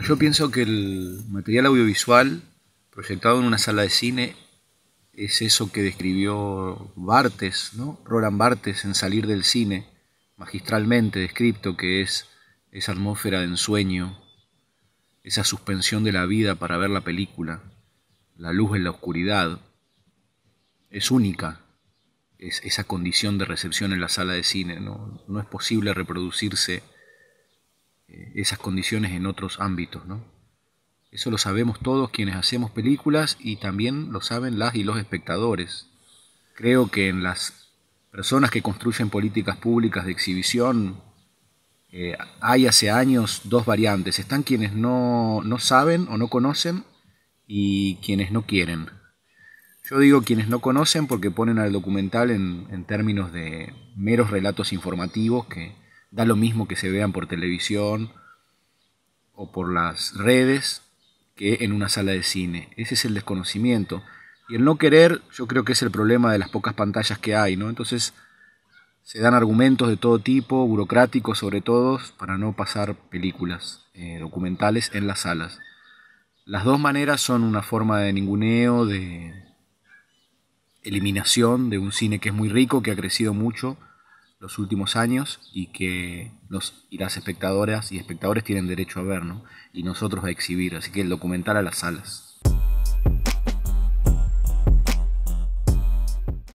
yo pienso que el material audiovisual proyectado en una sala de cine es eso que describió Bartes, ¿no? Roland Bartes en Salir del cine, magistralmente descrito, que es esa atmósfera de ensueño, esa suspensión de la vida para ver la película, la luz en la oscuridad. Es única es esa condición de recepción en la sala de cine, no es posible reproducirse eh, esas condiciones en otros ámbitos, ¿no? Eso lo sabemos todos quienes hacemos películas y también lo saben las y los espectadores. Creo que en las personas que construyen políticas públicas de exhibición eh, hay hace años dos variantes. Están quienes no, no saben o no conocen y quienes no quieren. Yo digo quienes no conocen porque ponen al documental en términos de meros relatos informativos que da lo mismo que se vean por televisión o por las redes que en una sala de cine. Ese es el desconocimiento. Y el no querer, yo creo que es el problema de las pocas pantallas que hay, ¿no? Entonces se dan argumentos de todo tipo, burocráticos sobre todo, para no pasar películas eh, documentales en las salas. Las dos maneras son una forma de ninguneo, de eliminación de un cine que es muy rico, que ha crecido mucho, los últimos años y que los, y las espectadoras y espectadores tienen derecho a ver, Y nosotros a exhibir, así que el documental a las salas.